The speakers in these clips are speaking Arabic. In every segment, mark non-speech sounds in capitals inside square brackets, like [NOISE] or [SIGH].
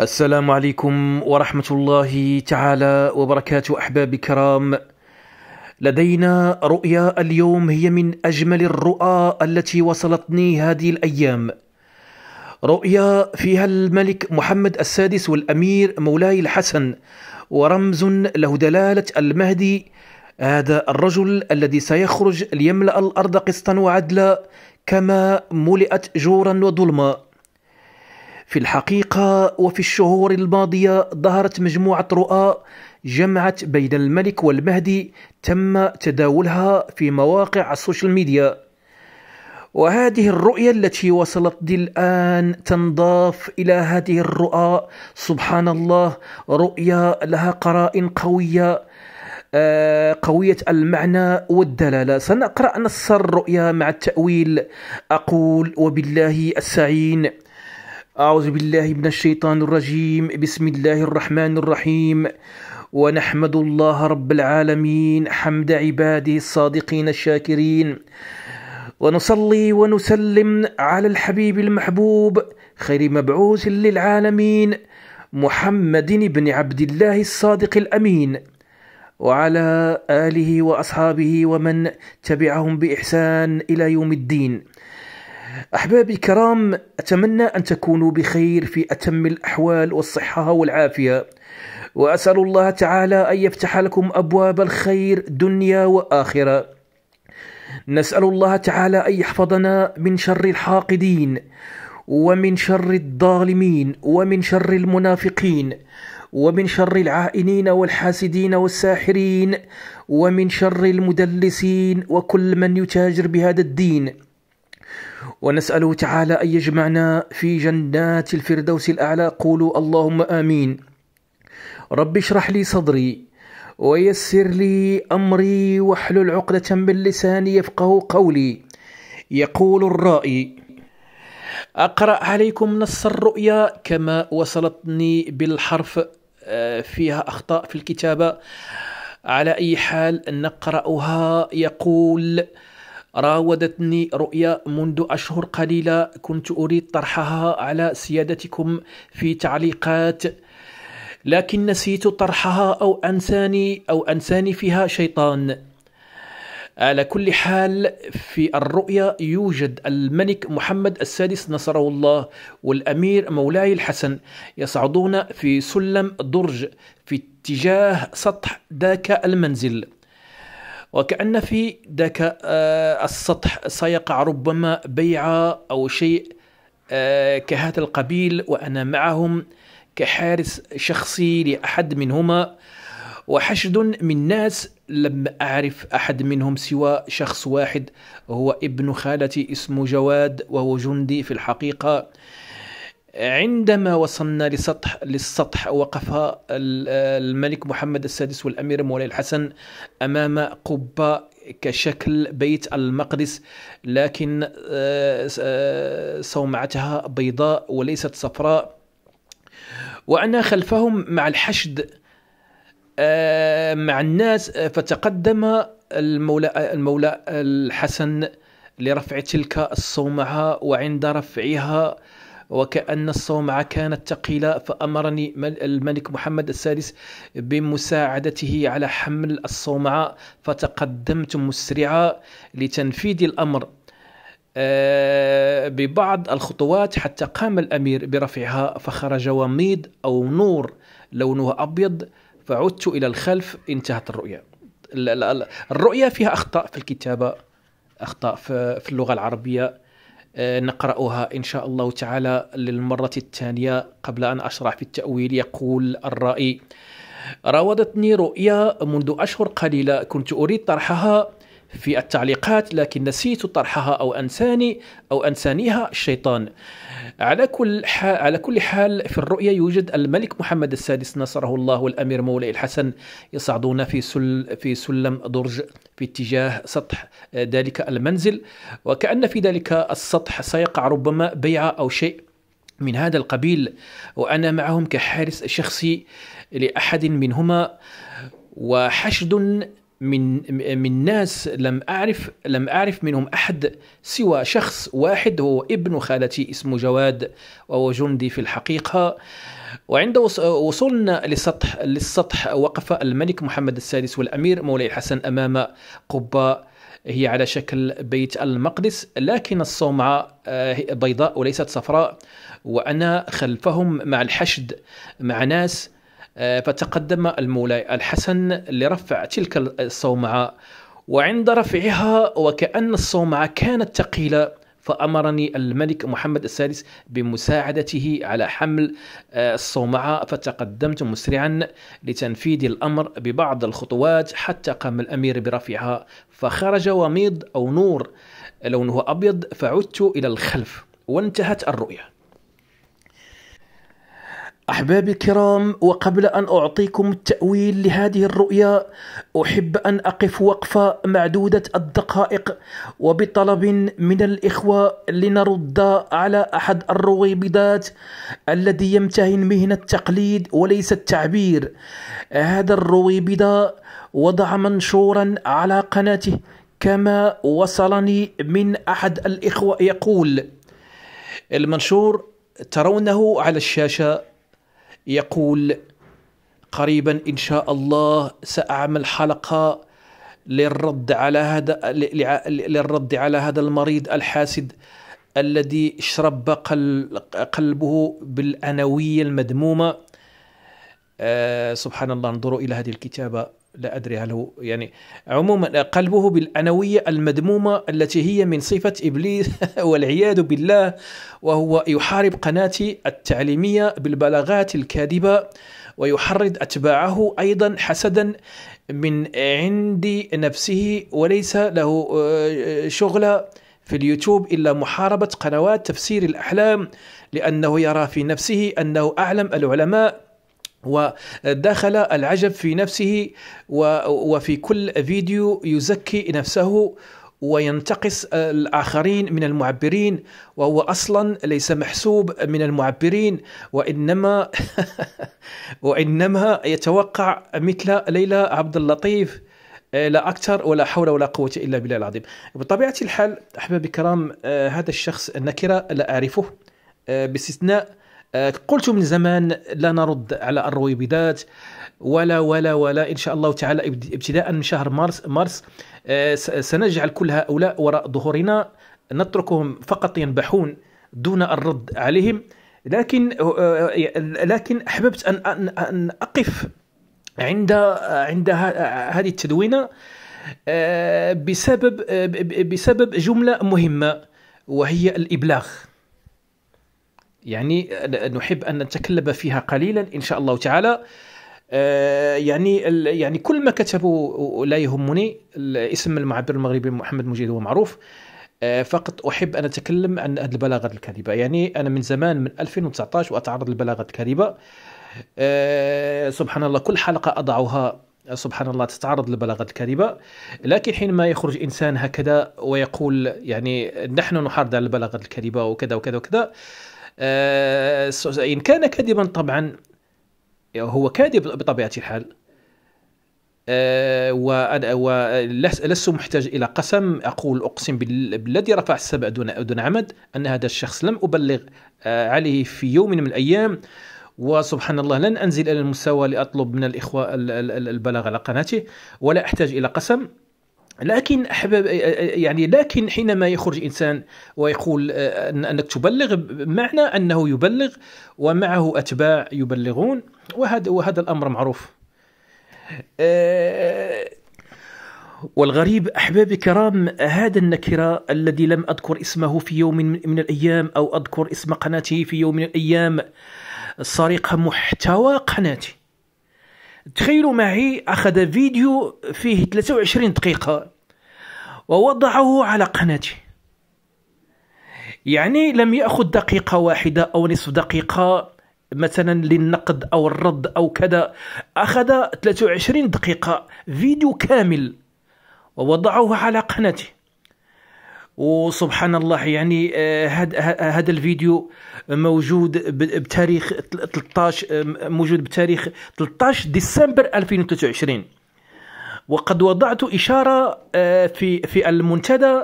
السلام عليكم ورحمة الله تعالى وبركاته أحباب الكرام لدينا رؤيا اليوم هي من أجمل الرؤى التي وصلتني هذه الأيام رؤيا فيها الملك محمد السادس والأمير مولاي الحسن ورمز له دلالة المهدي هذا الرجل الذي سيخرج ليملأ الأرض قسطا وعدلا كما ملئت جورا وظلما في الحقيقة وفي الشهور الماضية ظهرت مجموعة رؤى جمعت بين الملك والمهدي تم تداولها في مواقع السوشيال ميديا وهذه الرؤية التي وصلت لي الآن تنضاف إلى هذه الرؤى سبحان الله رؤية لها قرائن قوية آه، قوية المعنى والدلالة سنقرأ نص الرؤيا مع التأويل أقول وبالله السعين أعوذ بالله من الشيطان الرجيم بسم الله الرحمن الرحيم ونحمد الله رب العالمين حمد عباده الصادقين الشاكرين ونصلي ونسلم على الحبيب المحبوب خير مبعوث للعالمين محمد بن عبد الله الصادق الأمين وعلى آله وأصحابه ومن تبعهم بإحسان إلى يوم الدين أحبابي الكرام أتمنى أن تكونوا بخير في أتم الأحوال والصحة والعافية وأسأل الله تعالى أن يفتح لكم أبواب الخير دنيا وآخرة نسأل الله تعالى أن يحفظنا من شر الحاقدين ومن شر الظالمين ومن شر المنافقين ومن شر العائنين والحاسدين والساحرين ومن شر المدلسين وكل من يتاجر بهذا الدين ونسأله تعالى أن يجمعنا في جنات الفردوس الأعلى قولوا اللهم آمين رب اشرح لي صدري ويسر لي أمري واحلل عقدة من لساني يفقه قولي يقول الرائي أقرأ عليكم نص الرؤيا كما وصلتني بالحرف آه، فيها أخطاء في الكتابة على أي حال نقرأها يقول راودتني رؤيا منذ أشهر قليلة كنت أريد طرحها على سيادتكم في تعليقات لكن نسيت طرحها أو أنساني أو أنساني فيها شيطان على كل حال في الرؤيا يوجد الملك محمد السادس نصره الله والأمير مولاي الحسن يصعدون في سلم درج في اتجاه سطح ذاك المنزل وكأن في ذاك آه، السطح سيقع ربما بيعة أو شيء آه، كهذا القبيل وأنا معهم كحارس شخصي لأحد منهما وحشد من ناس لم أعرف أحد منهم سوى شخص واحد هو ابن خالتي اسمه جواد وهو جندي في الحقيقة عندما وصلنا لسطح للسطح وقف الملك محمد السادس والامير مولاي الحسن امام قبه كشكل بيت المقدس لكن صومعتها آه، آه، بيضاء وليست صفراء وأنا خلفهم مع الحشد آه، مع الناس فتقدم المولى المولى الحسن لرفع تلك الصومعة وعند رفعها وكأن الصومعة كانت ثقيلة فأمرني الملك محمد السادس بمساعدته على حمل الصومعة فتقدمت مسرعة لتنفيذ الأمر آه، ببعض الخطوات حتى قام الأمير برفعها فخرج وميض أو نور لونه أبيض فعدت إلى الخلف انتهت الرؤية الرؤية فيها أخطاء في الكتابة أخطاء في اللغة العربية آه، نقرأها إن شاء الله تعالى للمرة الثانية قبل أن أشرح في التأويل يقول الرأي راودتني رؤيا منذ أشهر قليلة كنت أريد طرحها في التعليقات لكن نسيت طرحها او انساني او انسانيها الشيطان. على كل حال على كل حال في الرؤيا يوجد الملك محمد السادس نصره الله والامير مولاي الحسن يصعدون في سل في سلم درج في اتجاه سطح آه، ذلك المنزل وكأن في ذلك السطح سيقع ربما بيعة او شيء من هذا القبيل وانا معهم كحارس شخصي لاحد منهما وحشد من من ناس لم اعرف لم اعرف منهم احد سوى شخص واحد هو ابن خالتي اسمه جواد وهو جندي في الحقيقه وعند وصولنا لسطح للسطح وقف الملك محمد السادس والامير مولاي الحسن امام قبه هي على شكل بيت المقدس لكن الصومعه آه، بيضاء وليست صفراء وانا خلفهم مع الحشد مع ناس آه، فتقدم المولاي الحسن لرفع تلك الصومعة وعند رفعها وكأن الصومعة كانت ثقيلة فأمرني الملك محمد السادس بمساعدته على حمل آه، الصومعة فتقدمت مسرعا لتنفيذ الأمر ببعض الخطوات حتى قام الأمير برفعها فخرج وميض أو نور لونه أبيض فعدت إلى الخلف وانتهت الرؤية أحبابي الكرام وقبل أن أعطيكم التأويل لهذه الرؤيا أحب أن أقف وقفة معدودة الدقائق وبطلب من الإخوة لنرد على أحد الرويبدات الذي يمتهن مهنة التقليد وليس التعبير هذا الرويبضة وضع منشورا على قناته كما وصلني من أحد الإخوة يقول المنشور ترونه على الشاشة يقول قريبا ان شاء الله ساعمل حلقه للرد على هذا للرد على هذا المريض الحاسد الذي شرب قلبه بالانويه المدمومه آه، سبحان الله انظروا الى هذه الكتابه لا أدري هل هو يعني عموما قلبه بالأنوية المدمومة التي هي من صفة إبليس [LAUGHS] والعياذ بالله وهو يحارب قناتي التعليمية بالبلاغات الكاذبة ويحرض أتباعه أيضا حسدا من عند نفسه وليس له آه، شغل في اليوتيوب إلا محاربة قنوات تفسير الأحلام لأنه يرى في نفسه أنه أعلم العلماء ودخل العجب في نفسه وفي كل فيديو يزكي نفسه وينتقص الآخرين من المعبرين وهو أصلا ليس محسوب من المعبرين وإنما [LAUGHS] وإنما يتوقع مثل ليلى عبد اللطيف آه، لا أكثر ولا حول ولا قوة إلا بالله العظيم بطبيعة الحال أحبابي الكرام آه، هذا الشخص النكرة لا أعرفه آه، باستثناء آه، قلت من زمان لا نرد على الرويبدات ولا ولا ولا ان شاء الله تعالى ابتداء من شهر مارس مارس آه، سنجعل كل هؤلاء وراء ظهورنا نتركهم فقط ينبحون دون الرد عليهم لكن آه، لكن احببت ان ان, أن اقف عند عند هذه التدوينه بسبب بسبب جمله مهمه وهي الابلاغ يعني نحب أن نتكلم فيها قليلا إن شاء الله تعالى آه، يعني يعني كل ما كتبوا لا يهمني اسم المعبر المغربي محمد مجيد هو معروف آه، فقط احب ان اتكلم عن البلاغه الكاذبه يعني انا من زمان من 2019 واتعرض للبلاغه الكاذبه آه، سبحان الله كل حلقه اضعها سبحان الله تتعرض للبلاغه الكاذبه لكن حينما يخرج انسان هكذا ويقول يعني نحن نحارب على البلاغه الكاذبه وكذا وكذا وكذا آه، إن كان كاذبا طبعا هو كاذب بطبيعة الحال آه، ولست محتاج إلى قسم أقول أقسم بالذي رفع السبع دون دون عمد أن هذا الشخص لم أبلغ آه، عليه في يوم من الأيام وسبحان الله لن أنزل إلى المستوى لأطلب من الإخوة البلاغ على قناته ولا أحتاج إلى قسم لكن احباب يعني لكن حينما يخرج انسان ويقول آه، انك تبلغ معنى انه يبلغ ومعه اتباع يبلغون وهذا وهذا الامر معروف آه، والغريب احبابي الكرام هذا النكره الذي لم اذكر اسمه في يوم من الايام او اذكر اسم قناتي في يوم من الايام سرق محتوى قناتي تخيلوا معي أخذ فيديو فيه 23 دقيقة ووضعه على قناته يعني لم يأخذ دقيقة واحدة أو نصف دقيقة مثلا للنقد أو الرد أو كذا أخذ 23 دقيقة فيديو كامل ووضعه على قناته وسبحان الله يعني آه، هذا الفيديو موجود بتاريخ 13 آه، موجود بتاريخ 13 ديسمبر 2023 وقد وضعت إشارة آه، في في المنتدى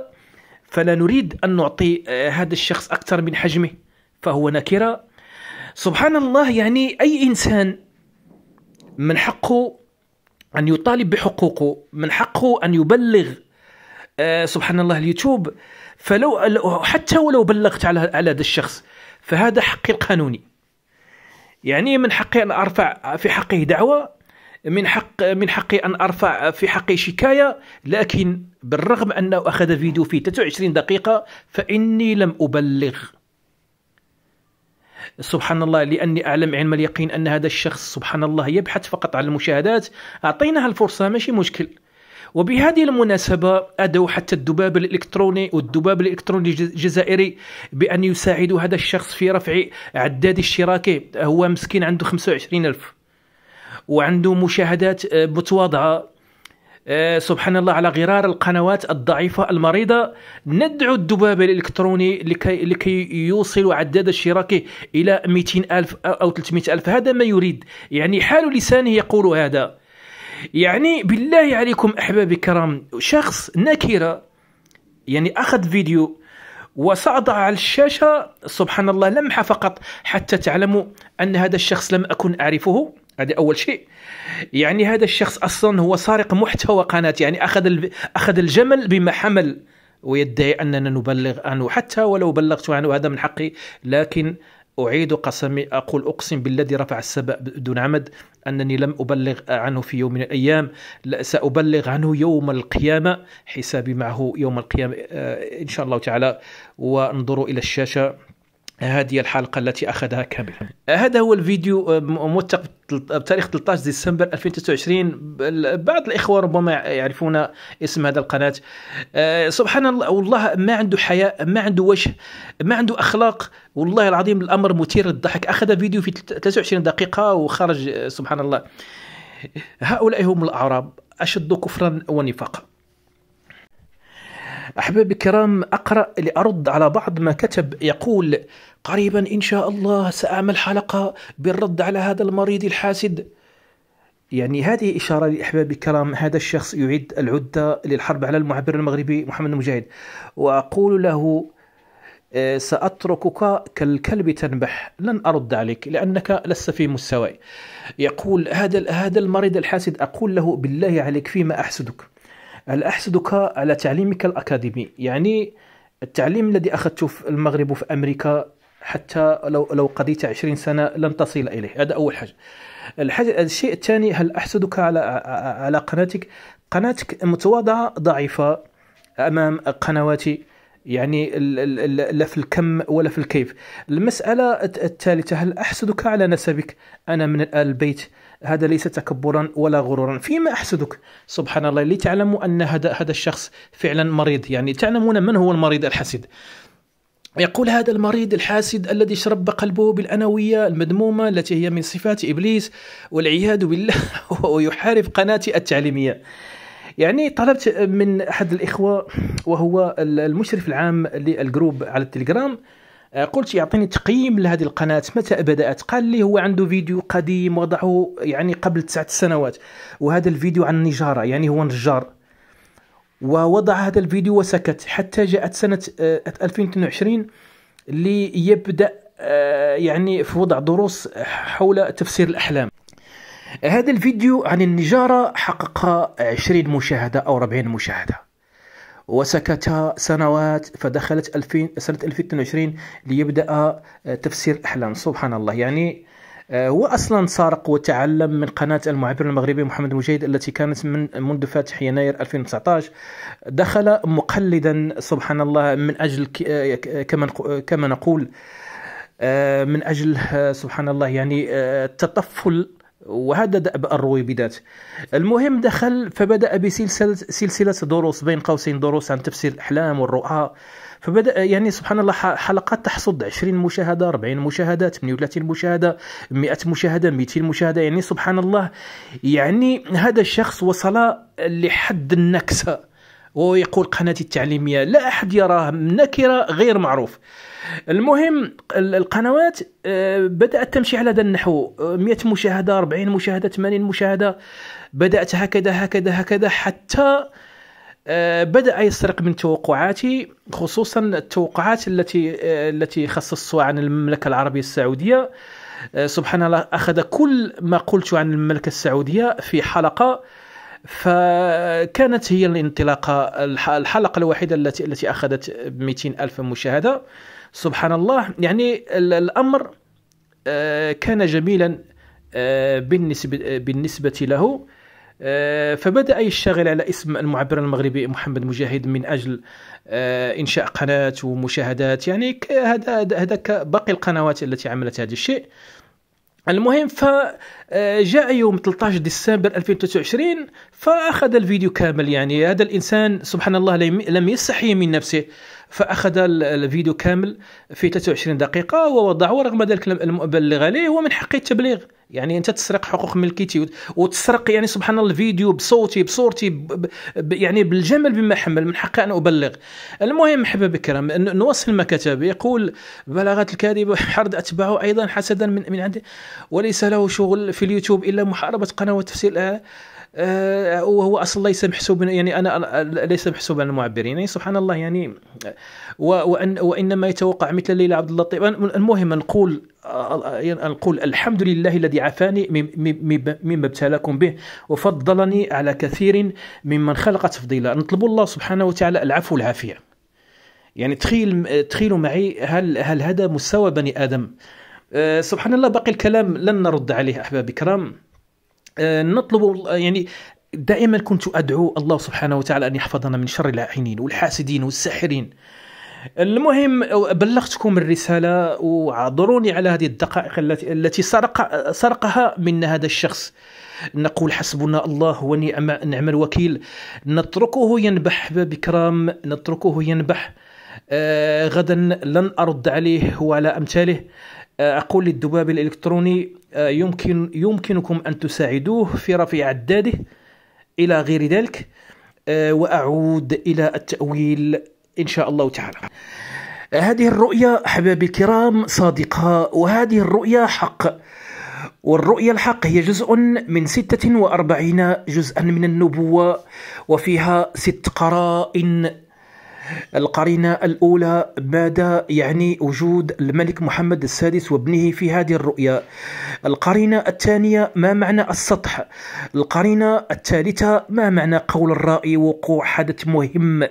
فلا نريد أن نعطي هذا الشخص أكثر من حجمه فهو نكرة سبحان الله يعني أي إنسان من حقه أن يطالب بحقوقه من حقه أن يبلغ آه، سبحان الله اليوتيوب فلو حتى ولو بلغت على على هذا الشخص فهذا حقي القانوني يعني من حقي ان ارفع في حقه دعوه من حق من حقي ان ارفع في حقي شكايه لكن بالرغم انه اخذ فيديو فيه 23 دقيقه فاني لم ابلغ سبحان الله لاني اعلم علم اليقين ان هذا الشخص سبحان الله يبحث فقط عن المشاهدات اعطيناها الفرصه ماشي مشكل وبهذه المناسبة أدوا حتى الذباب الإلكتروني والذباب الإلكتروني الجزائري بأن يساعدوا هذا الشخص في رفع عداد الشراكة هو مسكين عنده 25 ألف وعنده مشاهدات آه، متواضعة آه، سبحان الله على غرار القنوات الضعيفة المريضة ندعو الذباب الإلكتروني لكي, لكي يوصل عداد الشراكة إلى 200 ألف أو 300 ألف هذا ما يريد يعني حال لسانه يقول هذا يعني بالله عليكم أحبابي الكرام شخص نكرة يعني أخذ فيديو وصعد على الشاشة سبحان الله لمحة فقط حتى تعلموا أن هذا الشخص لم أكن أعرفه هذا أول شيء يعني هذا الشخص أصلا هو سارق محتوى قناة يعني أخذ أخذ الجمل بما حمل ويدعي أننا نبلغ عنه حتى ولو بلغت عنه هذا من حقي لكن أعيد قسمي أقول أقسم بالذي رفع السبأ دون عمد أنني لم أبلغ عنه في يوم من الأيام سأبلغ عنه يوم القيامة حسابي معه يوم القيامة آه، إن شاء الله تعالى وانظروا إلى الشاشة هذه الحلقه التي اخذها كامل هذا هو الفيديو آه، موثق بتاريخ 13 ديسمبر 2023 بعض الاخوه ربما يعرفون اسم هذا القناه آه، سبحان الله والله ما عنده حياء ما عنده وجه ما عنده اخلاق والله العظيم الامر مثير للضحك اخذ فيديو في 23 دقيقه وخرج آه، سبحان الله هؤلاء هم الاعراب اشد كفرا ونفاقا أحبابي الكرام أقرأ لأرد على بعض ما كتب يقول قريبا إن شاء الله سأعمل حلقة بالرد على هذا المريض الحاسد يعني هذه إشارة لأحبابي الكرام هذا الشخص يعد العدة للحرب على المعبر المغربي محمد المجاهد وأقول له آه، سأتركك كالكلب تنبح لن أرد عليك لأنك لست في مستواي يقول هذا هذا المريض الحاسد أقول له بالله عليك فيما أحسدك هل أحسدك على تعليمك الأكاديمي يعني التعليم الذي أخذته في المغرب وفي أمريكا حتى لو لو قضيت 20 سنه لن تصل اليه هذا اول حاجه الحاجه الشيء الثاني هل احسدك على على قناتك قناتك متواضعه ضعيفه امام قنواتي يعني لا في الكم ولا في الكيف المساله الثالثه هل احسدك على نسبك انا من ال البيت هذا ليس تكبرا ولا غرورا فيما أحسدك سبحان الله لتعلم أن هذا هذا الشخص فعلا مريض يعني تعلمون من هو المريض الحسد يقول هذا المريض الحاسد الذي شرب قلبه بالأنوية المذمومة التي هي من صفات إبليس والعياذ بالله [LAUGHS] ويحارب قناتي التعليمية يعني طلبت من أحد الإخوة وهو المشرف العام للجروب على التليجرام آه، قلت يعطيني تقييم لهذه القناة متى بدأت قال لي هو عنده فيديو قديم وضعه يعني قبل تسعة سنوات وهذا الفيديو عن النجارة يعني هو نجار ووضع هذا الفيديو وسكت حتى جاءت سنة 2022 آه، ليبدأ آه، يعني في وضع دروس حول تفسير الأحلام هذا الفيديو عن النجارة حقق 20 مشاهدة أو 40 مشاهدة وسكت سنوات فدخلت 2000 سنة 2022 ليبدأ آه، تفسير الأحلام سبحان الله يعني هو آه، اصلا سارق وتعلم من قناه المعبر المغربي محمد مجيد التي كانت من منذ فاتح يناير 2019 دخل مقلدا سبحان الله من اجل آه، كما كما نقول من اجل سبحان الله يعني التطفل وهذا دأب الرويبدات المهم دخل فبدأ بسلسلة سلسلة دروس بين قوسين دروس عن تفسير الأحلام والرؤى فبدأ يعني سبحان الله حلقات تحصد 20 مشاهدة 40 مشاهدة 38 مشاهدة 100 مشاهدة 200 مشاهدة يعني سبحان الله يعني هذا الشخص وصل لحد النكسة ويقول قناتي التعليميه لا احد يراها نكره غير معروف المهم القنوات آه، بدات تمشي على هذا النحو 100 مشاهده 40 مشاهده 80 مشاهده بدات هكذا هكذا هكذا حتى آه، بدا يسرق من توقعاتي خصوصا التوقعات التي آه، التي خصصتها عن المملكه العربيه السعوديه سبحان الله اخذ كل ما قلت عن المملكه السعوديه في حلقه فكانت هي الانطلاقه الحلقه الوحيده التي التي اخذت 200 الف مشاهده سبحان الله يعني الامر آه، كان جميلا آه، بالنسبه بالنسبه له آه، فبدأ يشتغل على اسم المعبر المغربي محمد مجاهد من أجل إنشاء قناة ومشاهدات يعني هذا هذاك باقي القنوات التي عملت هذا الشيء المهم فجاء آه، يوم 13 ديسمبر 2023 فاخذ الفيديو كامل يعني هذا الانسان سبحان الله لم يستحي من نفسه فاخذ الفيديو كامل في 23 دقيقه ووضعه رغم ذلك المبلغ عليه هو من حقي التبليغ يعني انت تسرق حقوق ملكيتي وتسرق يعني سبحان الله الفيديو بصوتي بصورتي ب يعني بالجمل بما حمل من حقي ان ابلغ المهم احبابي الكرام نواصل ما كتب يقول بلاغات الكاذب حرد اتباعه ايضا حسدا من من عنده وليس له شغل في اليوتيوب الا محاربه قنوات تفسير وهو آه، اصلا ليس محسوبا يعني انا ليس محسوبا على المعبرين يعني سبحان الله يعني وان وانما يتوقع مثل ليلى عبد اللطيف المهم نقول نقول الحمد لله الذي عافاني مما ابتلاكم به وفضلني على كثير ممن خلق تفضيلا نطلب الله سبحانه وتعالى العفو والعافيه يعني تخيل تخيلوا معي هل هل هذا مستوى بني ادم آه، سبحان الله باقي الكلام لن نرد عليه احبابي الكرام آه، نطلب آه، يعني دائما كنت ادعو الله سبحانه وتعالى ان يحفظنا من شر العينين والحاسدين والساحرين المهم بلغتكم الرسالة وعذروني على هذه الدقائق التي التي سرق سرقها من هذا الشخص نقول حسبنا الله ونعم نعم الوكيل نتركه ينبح بكرام نتركه ينبح آه غدا لن أرد عليه وعلى أمثاله اقول للدباب الالكتروني آه، يمكن يمكنكم ان تساعدوه في رفع عداده الى غير ذلك آه، واعود الى التاويل ان شاء الله تعالى هذه الرؤية أحبابي الكرام صادقة وهذه الرؤية حق والرؤية الحق هي جزء من 46 جزءا من النبوة وفيها ست قرائن القرينة الأولى ماذا يعني وجود الملك محمد السادس وابنه في هذه الرؤيا القرينة الثانية ما معنى السطح القرينة الثالثة ما معنى قول الرأي وقوع حدث مهم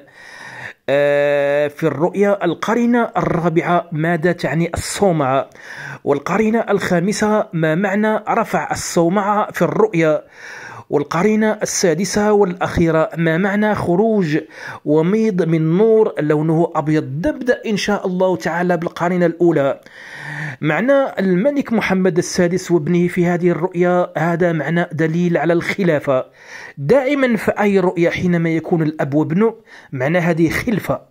آه، في الرؤيا القرينة الرابعة ماذا تعني الصومعة والقرينة الخامسة ما معنى رفع الصومعة في الرؤيا والقرينة السادسة والأخيرة ما معنى خروج وميض من نور لونه أبيض نبدأ إن شاء الله تعالى بالقرينة الأولى معنى الملك محمد السادس وابنه في هذه الرؤيا هذا معنى دليل على الخلافة دائما في أي رؤية حينما يكون الأب وابنه معنى هذه خلفة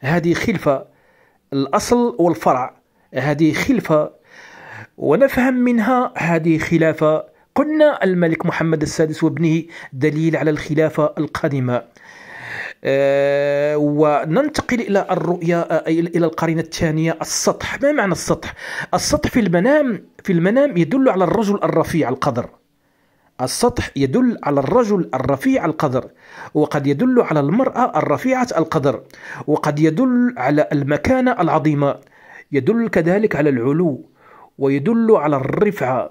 هذه خلفة الأصل والفرع هذه خلفة ونفهم منها هذه خلافة قلنا الملك محمد السادس وابنه دليل على الخلافة القادمة أه وننتقل إلى الرؤية آه، إلى القرينة الثانية السطح ما معنى السطح؟ السطح في المنام في المنام يدل على الرجل الرفيع القدر السطح يدل على الرجل الرفيع القدر وقد يدل على المرأة الرفيعة القدر وقد يدل على المكانة العظيمة يدل كذلك على العلو ويدل على الرفعة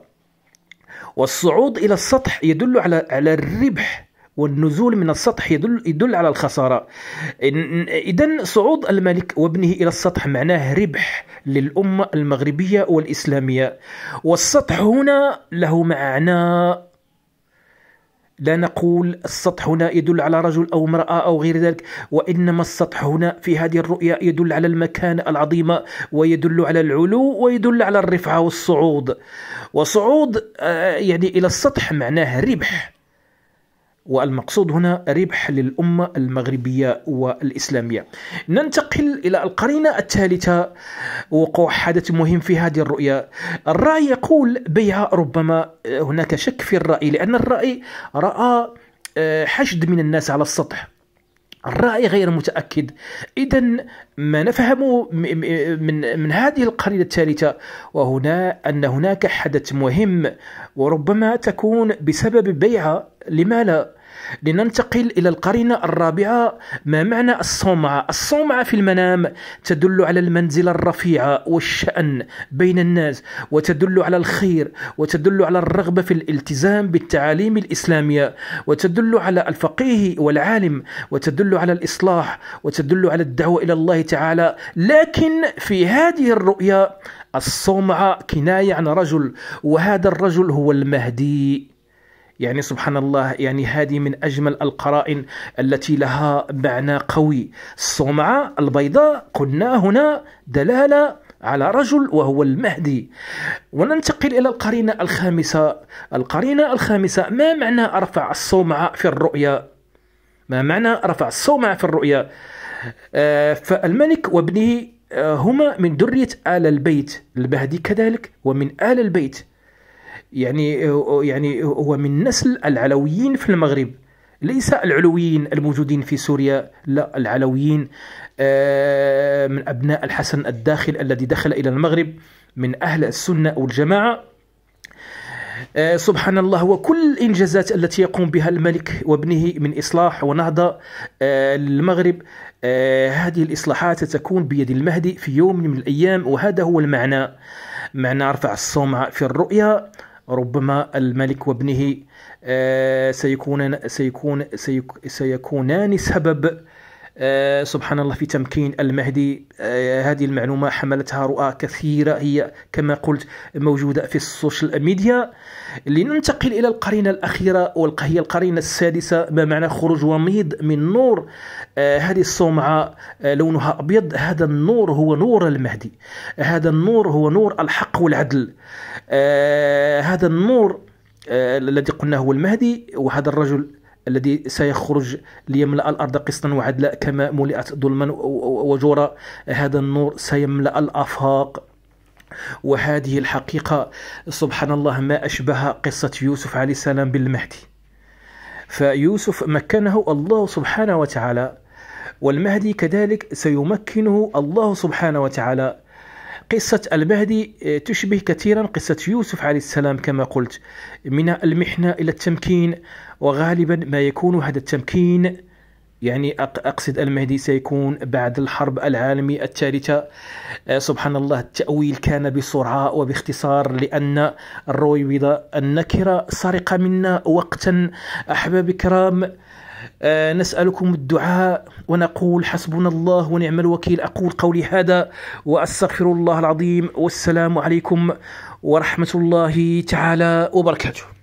والصعود إلى السطح يدل على على الربح والنزول من السطح يدل يدل على الخساره اذا صعود الملك وابنه الى السطح معناه ربح للامه المغربيه والاسلاميه والسطح هنا له معنى لا نقول السطح هنا يدل على رجل أو امرأة أو غير ذلك وإنما السطح هنا في هذه الرؤية يدل على المكانة العظيمة ويدل على العلو ويدل على الرفعة والصعود وصعود آه، يعني إلى السطح معناه ربح والمقصود هنا ربح للأمة المغربية والإسلامية ننتقل إلى القرينة الثالثة وقوع حدث مهم في هذه الرؤية الرأي يقول بيع ربما آه، هناك شك في الرأي لأن الرأي رأى آه، حشد من الناس على السطح الرأي غير متأكد إذا ما نفهمه من, من هذه القرية الثالثة وهنا أن هناك حدث مهم وربما تكون بسبب بيعة لما لا لننتقل إلى القرينة الرابعة ما معنى الصومعة؟ الصومعة في المنام تدل على المنزلة الرفيعة والشأن بين الناس وتدل على الخير وتدل على الرغبة في الالتزام بالتعاليم الإسلامية وتدل على الفقيه والعالم وتدل على الإصلاح وتدل على الدعوة إلى الله تعالى لكن في هذه الرؤيا الصومعة كناية عن رجل وهذا الرجل هو المهدي يعني سبحان الله يعني هذه من أجمل القرائن التي لها معنى قوي الصومعة البيضاء قلنا هنا دلالة على رجل وهو المهدي وننتقل إلى القرينة الخامسة القرينة الخامسة ما معنى أرفع الصومعة في الرؤيا ما معنى رفع الصومعة في الرؤيا آه، فالملك وابنه آه، هما من ذرية آل البيت المهدي كذلك ومن آل البيت يعني يعني هو من نسل العلويين في المغرب ليس العلويين الموجودين في سوريا لا العلويين آه، من أبناء الحسن الداخل الذي دخل إلى المغرب من أهل السنة والجماعه آه، سبحان الله وكل الإنجازات التي يقوم بها الملك وابنه من إصلاح ونهضة آه، للمغرب هذه الإصلاحات ستكون بيد المهدي في يوم من الأيام وهذا هو المعنى معنى رفع الصومعة في الرؤية ربما الملك وابنه آه، سيكون سيكون سيكونان سبب آه، سبحان الله في تمكين المهدي آه، هذه المعلومة حملتها رؤى كثيرة هي كما قلت موجودة في السوشيال ميديا لننتقل إلى القرينة الأخيرة وهي القرينة السادسة ما معنى خروج وميض من نور آه، هذه الصومعة لونها أبيض هذا النور هو نور المهدي هذا النور هو نور الحق والعدل هذا النور الذي قلنا هو المهدي وهذا الرجل الذي سيخرج ليملأ الأرض قسطا وعدلا كما ملئت ظلما وجورا هذا النور سيملأ الآفاق وهذه الحقيقة سبحان الله ما أشبه قصة يوسف عليه السلام بالمهدي فيوسف مكنه الله سبحانه وتعالى والمهدي كذلك سيمكنه الله سبحانه وتعالى قصة المهدي آه، تشبه كثيرا قصة يوسف عليه السلام كما قلت من المحنة إلى التمكين وغالبا ما يكون هذا التمكين يعني أقصد المهدي سيكون بعد الحرب العالمية الثالثة آه، سبحان الله التأويل كان بسرعة وباختصار لأن الرويبضة النكرة سرق منا وقتا أحباب كرام آه، نسألكم الدعاء ونقول حسبنا الله ونعم الوكيل أقول قولي هذا وأستغفر الله العظيم والسلام عليكم ورحمة الله تعالى وبركاته